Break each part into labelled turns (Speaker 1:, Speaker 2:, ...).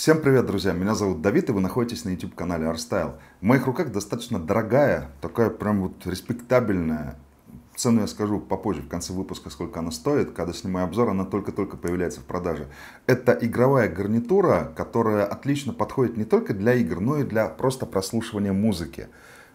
Speaker 1: Всем привет, друзья! Меня зовут Давид, и вы находитесь на YouTube-канале ArtStyle. В моих руках достаточно дорогая, такая прям вот респектабельная. Цену я скажу попозже, в конце выпуска, сколько она стоит. Когда снимаю обзор, она только-только появляется в продаже. Это игровая гарнитура, которая отлично подходит не только для игр, но и для просто прослушивания музыки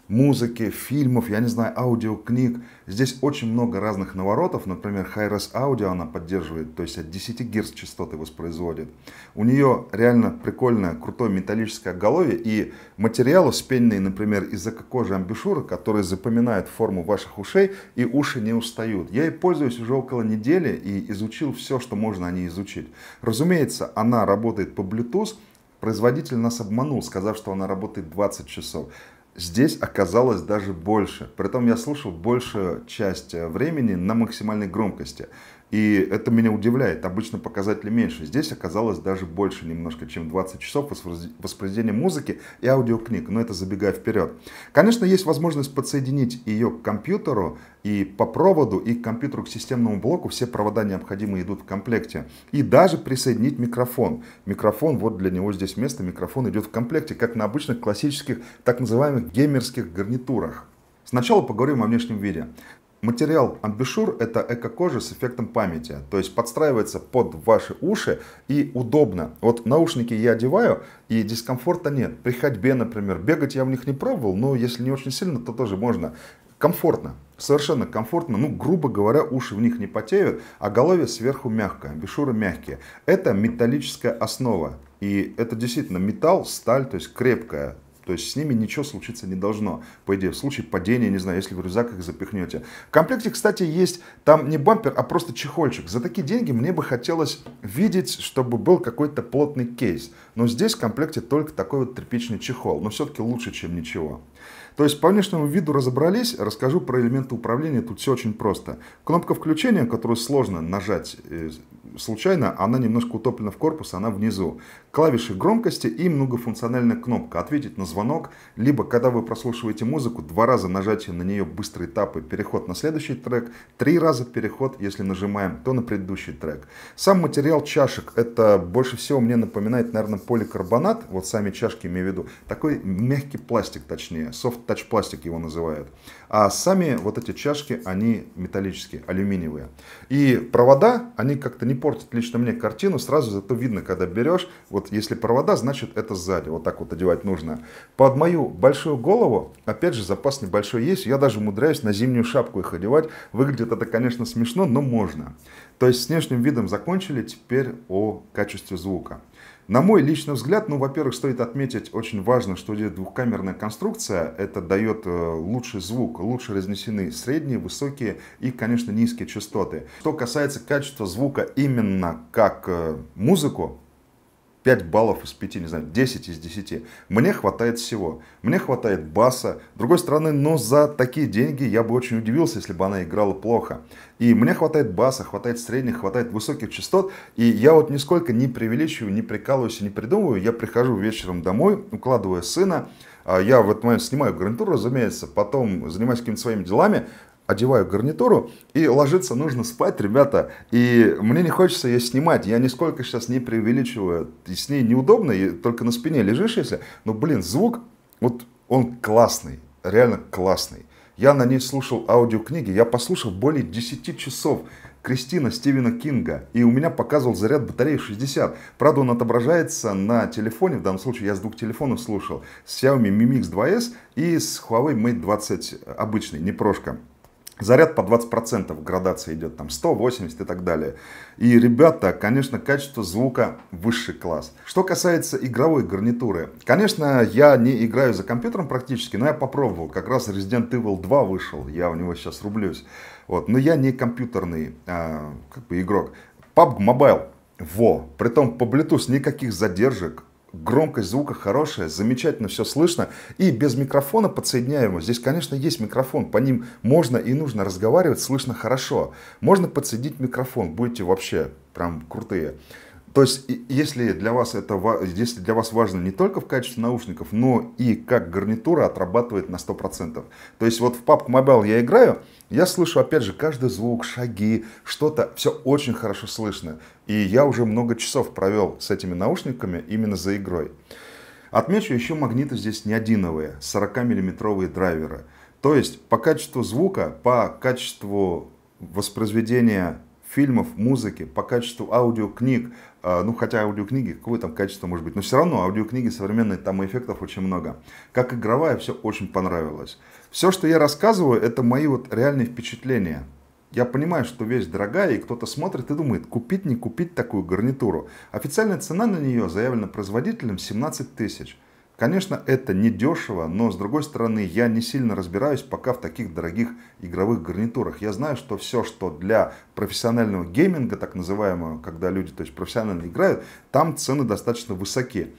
Speaker 1: музыки, фильмов, я не знаю, аудиокниг. Здесь очень много разных наворотов. Например, Hi-Res Audio она поддерживает, то есть от 10 Гц частоты воспроизводит. У нее реально прикольное, крутое металлическое оголовье и материалы спенные, например, из эко-кожи амбишюра, которые запоминают форму ваших ушей и уши не устают. Я ей пользуюсь уже около недели и изучил все, что можно о ней изучить. Разумеется, она работает по Bluetooth, Производитель нас обманул, сказав, что она работает 20 часов. Здесь оказалось даже больше. Притом я слушал большую часть э, времени на максимальной громкости. И это меня удивляет. Обычно показатели меньше. Здесь оказалось даже больше немножко, чем 20 часов воспроизведения музыки и аудиокниг. Но это забегая вперед. Конечно, есть возможность подсоединить ее к компьютеру и по проводу, и к компьютеру, к системному блоку. Все провода необходимые идут в комплекте. И даже присоединить микрофон. Микрофон, вот для него здесь место, микрофон идет в комплекте, как на обычных классических так называемых геймерских гарнитурах. Сначала поговорим о внешнем виде. Материал амбишур это эко-кожа с эффектом памяти, то есть подстраивается под ваши уши и удобно. Вот наушники я одеваю и дискомфорта нет. При ходьбе, например, бегать я в них не пробовал, но если не очень сильно, то тоже можно. Комфортно, совершенно комфортно, ну, грубо говоря, уши в них не потеют, а голове сверху мягко, амбишуры мягкие. Это металлическая основа, и это действительно металл, сталь, то есть крепкая, то есть с ними ничего случиться не должно. По идее, в случае падения, не знаю, если в рюкзак их запихнете. В комплекте, кстати, есть там не бампер, а просто чехольчик. За такие деньги мне бы хотелось видеть, чтобы был какой-то плотный кейс. Но здесь в комплекте только такой вот тряпичный чехол. Но все-таки лучше, чем ничего. То есть по внешнему виду разобрались, расскажу про элементы управления, тут все очень просто. Кнопка включения, которую сложно нажать э, случайно, она немножко утоплена в корпус, она внизу. Клавиши громкости и многофункциональная кнопка «Ответить на звонок», либо когда вы прослушиваете музыку, два раза нажатие на нее быстрые этапы, переход на следующий трек, три раза переход, если нажимаем, то на предыдущий трек. Сам материал чашек, это больше всего мне напоминает, наверное, поликарбонат, вот сами чашки имею в виду, такой мягкий пластик, точнее, soft-touch пластик его называют. А сами вот эти чашки, они металлические, алюминиевые. И провода, они как-то не портит лично мне картину, сразу зато видно, когда берешь, вот если провода, значит это сзади, вот так вот одевать нужно. Под мою большую голову, опять же, запас небольшой есть, я даже умудряюсь на зимнюю шапку их одевать, выглядит это, конечно, смешно, но можно. То есть с внешним видом закончили, теперь о качестве звука. На мой личный взгляд, ну, во-первых, стоит отметить, очень важно, что здесь двухкамерная конструкция. Это дает э, лучший звук, лучше разнесены средние, высокие и, конечно, низкие частоты. Что касается качества звука именно как э, музыку, 5 баллов из 5, не знаю, 10 из 10. Мне хватает всего. Мне хватает баса. С другой стороны, но за такие деньги я бы очень удивился, если бы она играла плохо. И мне хватает баса, хватает средних, хватает высоких частот. И я вот нисколько не преувеличиваю, не прикалываюсь и не придумываю. Я прихожу вечером домой, укладываю сына, а я в этот момент снимаю гарнитуру, разумеется, потом занимаюсь какими-то своими делами, одеваю гарнитуру и ложиться нужно спать, ребята. И мне не хочется ее снимать. Я нисколько сейчас не преувеличиваю. И с ней неудобно, и только на спине лежишь, если. Но, блин, звук, вот он классный, реально классный. Я на ней слушал аудиокниги, я послушал более 10 часов. Кристина Стивена Кинга, и у меня показывал заряд батареи 60. Правда, он отображается на телефоне, в данном случае я с двух телефонов слушал, с Xiaomi Mi Mix 2S и с Huawei Mate 20 обычный, не прошка. Заряд по 20%, градация идет там 180 и так далее. И, ребята, конечно, качество звука высший класс. Что касается игровой гарнитуры. Конечно, я не играю за компьютером практически, но я попробовал. Как раз Resident Evil 2 вышел, я в него сейчас рублюсь. Вот. Но я не компьютерный а, как бы игрок. PUBG Mobile, во, притом по Bluetooth никаких задержек, громкость звука хорошая, замечательно все слышно. И без микрофона подсоединяемого, здесь, конечно, есть микрофон, по ним можно и нужно разговаривать, слышно хорошо. Можно подсоединить микрофон, будете вообще прям крутые. То есть, если для, вас это, если для вас важно не только в качестве наушников, но и как гарнитура отрабатывает на 100%. То есть, вот в PUBG Mobile я играю, я слышу, опять же, каждый звук, шаги, что-то, все очень хорошо слышно. И я уже много часов провел с этими наушниками именно за игрой. Отмечу, еще магниты здесь не одиновые, 40-миллиметровые драйверы. То есть, по качеству звука, по качеству воспроизведения фильмов, музыки, по качеству аудиокниг, а, ну хотя аудиокниги, какое там качество может быть, но все равно аудиокниги современные, там эффектов очень много. Как игровая, все очень понравилось. Все, что я рассказываю, это мои вот реальные впечатления. Я понимаю, что вещь дорогая, и кто-то смотрит и думает, купить, не купить такую гарнитуру. Официальная цена на нее заявлена производителем 17 тысяч. Конечно, это не дешево, но с другой стороны, я не сильно разбираюсь пока в таких дорогих игровых гарнитурах. Я знаю, что все, что для профессионального гейминга, так называемого, когда люди то есть профессионально играют, там цены достаточно высоки.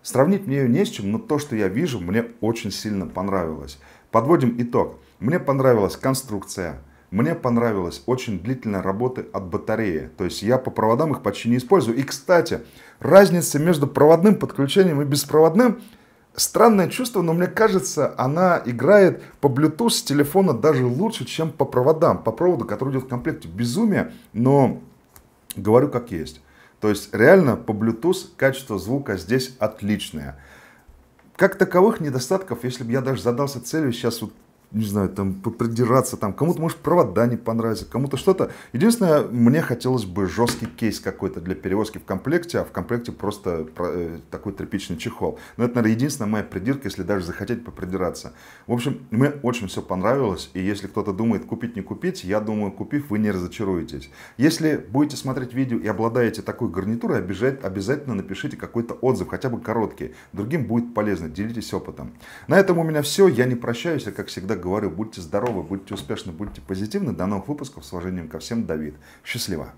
Speaker 1: Сравнить мне ее не с чем, но то, что я вижу, мне очень сильно понравилось. Подводим итог. Мне понравилась конструкция, мне понравилась очень длительная работа от батареи. То есть я по проводам их почти не использую. И, кстати, разница между проводным подключением и беспроводным – странное чувство, но мне кажется, она играет по Bluetooth с телефона даже лучше, чем по проводам, по проводу, который идет в комплекте. Безумие, но говорю как есть. То есть реально по Bluetooth качество звука здесь отличное. Как таковых недостатков, если бы я даже задался целью сейчас вот не знаю, там, придираться, там, кому-то, может, провода не понравится, кому-то что-то. Единственное, мне хотелось бы жесткий кейс какой-то для перевозки в комплекте, а в комплекте просто э, такой тряпичный чехол. Но это, наверное, единственная моя придирка, если даже захотеть попридираться. В общем, мне очень все понравилось, и если кто-то думает купить, не купить, я думаю, купив, вы не разочаруетесь. Если будете смотреть видео и обладаете такой гарнитурой, обязательно напишите какой-то отзыв, хотя бы короткий. Другим будет полезно, делитесь опытом. На этом у меня все, я не прощаюсь, а как всегда говорю. Будьте здоровы, будьте успешны, будьте позитивны. До новых выпусков. С уважением ко всем, Давид. Счастливо.